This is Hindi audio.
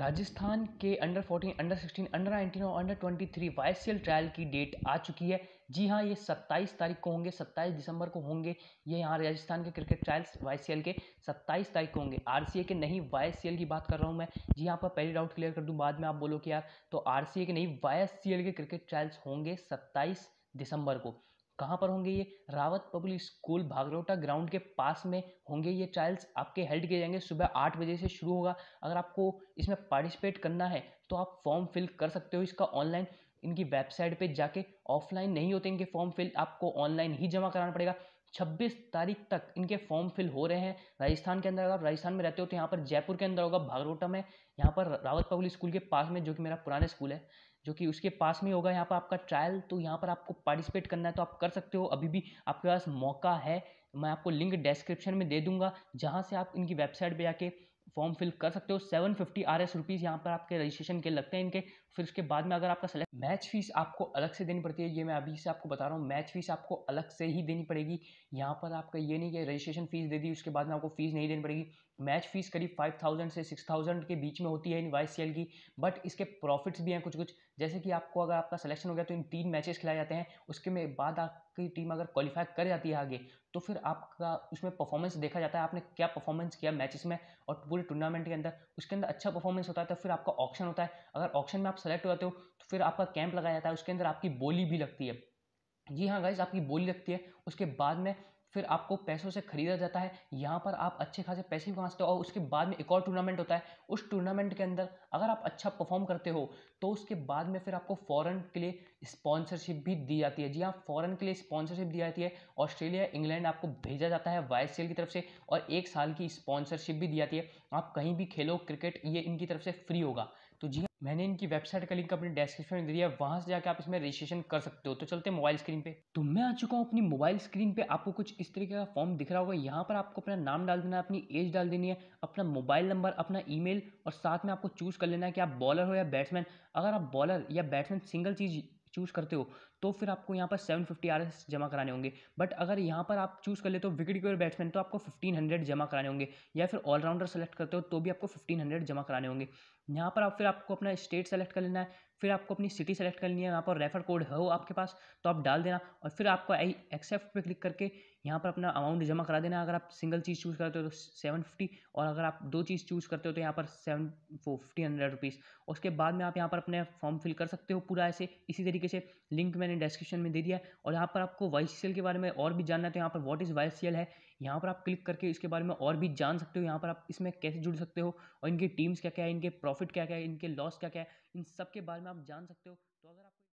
राजस्थान के अंडर 14, अंडर 16, अंडर 19 और अंडर 23 वाई ट्रायल की डेट आ चुकी है जी हाँ ये 27 तारीख को होंगे 27 दिसंबर को होंगे ये यहाँ राजस्थान के क्रिकेट ट्रायल्स वाई के 27 तारीख को होंगे आर के नहीं वाई की बात कर रहा हूँ मैं जी यहाँ पर पहले डाउट क्लियर कर दूँ बाद में आप बोलो कि यार तो आर के नहीं वाई के क्रिकेट ट्रायल्स होंगे सत्ताईस दिसंबर को कहाँ पर होंगे ये Rawat public school Bhagrota ground के पास में होंगे ये ट्रायल्स आपके हेल्ड किए जाएंगे सुबह आठ बजे से शुरू होगा अगर आपको इसमें पार्टिसिपेट करना है तो आप फॉर्म फिल कर सकते हो इसका ऑनलाइन इनकी वेबसाइट पे जाके ऑफलाइन नहीं होते इनके फॉर्म फिल आपको ऑनलाइन ही जमा कराना पड़ेगा छब्बीस तारीख तक इनके फॉर्म फिल हो रहे हैं राजस्थान के अंदर अगर आप राजस्थान में रहते हो तो यहाँ पर जयपुर के अंदर होगा भागरोटा में यहाँ पर रावत पब्लिक स्कूल के पास में जो कि मेरा पुराने स्कूल है जो कि उसके पास में होगा यहाँ पर आपका ट्रायल तो यहाँ पर आपको पार्टिसिपेट करना है तो आप कर सकते हो अभी भी आपके पास मौका है मैं आपको लिंक डिस्क्रिप्शन में दे दूंगा जहाँ से आप इनकी वेबसाइट पर जाके फॉर्म फिल कर सकते हो seven fifty R S rupees यहाँ पर आपके रजिस्ट्रेशन के लगते हैं इनके फिर उसके बाद में अगर आपका सेलेक्ट मैच फीस आपको अलग से देनी पड़ती है ये मैं अभी से आपको बता रहा हूँ मैच फीस आपको अलग से ही देनी पड़ेगी यहाँ पर आपका ये नहीं कि रजिस्ट्रेशन फीस दे दी उसके बाद में आपको फीस नहीं देनी पड़ेगी मैच फीस करीब फाइव थाउजेंड से सिक्स थाउजेंड के बीच में होती है इन वाई सी एल की बट इसके प्रॉफिट्स भी हैं कुछ कुछ जैसे कि आपको अगर आपका सिलेक्शन हो गया तो इन तीन मैचेस खिलाए जाते हैं उसके में बाद आप आपकी टीम अगर क्वालिफाई कर जाती है आगे तो फिर आपका उसमें परफॉर्मेंस देखा जाता है आपने क्या परफॉर्मेंस किया मैचेस में और पूरे टूर्नामेंट के अंदर उसके अंदर अच्छा परफॉर्मेंस होता है तो फिर आपका ऑप्शन होता है अगर ऑप्शन में आप सेलेक्ट हो जाते हो तो फिर आपका कैंप लगाया जाता है उसके अंदर आपकी बोली भी लगती है जी हाँ गाइज आपकी बोली लगती है उसके बाद में फिर आपको पैसों से खरीदा जाता है यहाँ पर आप अच्छे खासे पैसे भी कमाते हो और उसके बाद में एक और टूर्नामेंट होता है उस टूर्नामेंट के अंदर अगर आप अच्छा परफॉर्म करते हो तो उसके बाद में फिर आपको फॉरेन के लिए स्पॉन्सरशिप भी दी जाती है जी हाँ फॉरेन के लिए स्पॉन्सरशिप दी जाती है ऑस्ट्रेलिया इंग्लैंड आपको भेजा जाता है वाइस की तरफ से और एक साल की स्पॉन्सरशिप भी दी जाती है आप कहीं भी खेलो क्रिकेट ये इनकी तरफ से फ्री होगा तो जी हाँ मैंने इनकी वेबसाइट का लिंक अपने डिस्क्रिप्शन में दे दिया वहाँ से जाकर आप इसमें रजिस्ट्रेशन कर सकते हो तो चलते हैं मोबाइल स्क्रीन पे तो मैं आ चुका हूँ अपनी मोबाइल स्क्रीन पे आपको कुछ इस तरीके का फॉर्म दिख रहा होगा यहाँ पर आपको अपना नाम डाल देना है अपनी एज डाल देनी है अपना मोबाइल नंबर अपना ई और साथ में आपको चूज़ कर लेना है कि आप बॉलर हो या बैट्समैन अगर आप बॉलर या बैट्समैन सिंगल चीज़ चूज़ करते हो तो फिर आपको यहाँ पर सेवन फिफ्टी आर एस जमा कराने होंगे बट अगर यहाँ पर आप चूज़ कर लेते हो विकेट कीपर बैट्समैन तो आपको फिफ्टीन हंड्रेड जमा कराने होंगे या फिर ऑलराउंडर सेलेक्ट करते हो तो भी आपको फिफ्टीन हंड्रेड जमा कराने होंगे यहाँ पर आप फिर आपको अपना स्टेट सेलेक्ट कर लेना है फिर आपको अपनी सिटी सेलेक्ट करनी है यहाँ पर रेफर कोड है हो आपके पास तो आप डाल देना और फिर आपको आई एक्सेप्ट पे क्लिक करके यहाँ पर अपना अमाउंट जमा करा देना अगर आप सिंगल चीज़ चूज़ करते हो तो सेवन फिफ्टी और अगर आप दो चीज़ चूज़ करते हो तो यहाँ पर सेवन फिफ्टी हंड्रेड रुपीज़ उसके बाद में आप यहाँ पर अपने फॉर्म फिल कर सकते हो पूरा ऐसे इसी तरीके से लिंक मैंने डिस्क्रिप्शन में दे दिया है और यहाँ पर आपको वाई सी के बारे में और भी जानना है तो यहाँ पर वॉट इज़ वाई सी है यहाँ पर आप क्लिक करके इसके बारे में और भी जान सकते हो यहाँ पर आप इसमें कैसे जुड़ सकते हो और इनकी टीम्स क्या क्या है इनके प्रॉफिट क्या क्या है इनके लॉस क्या क्या है इन सब के बारे में आप जान सकते हो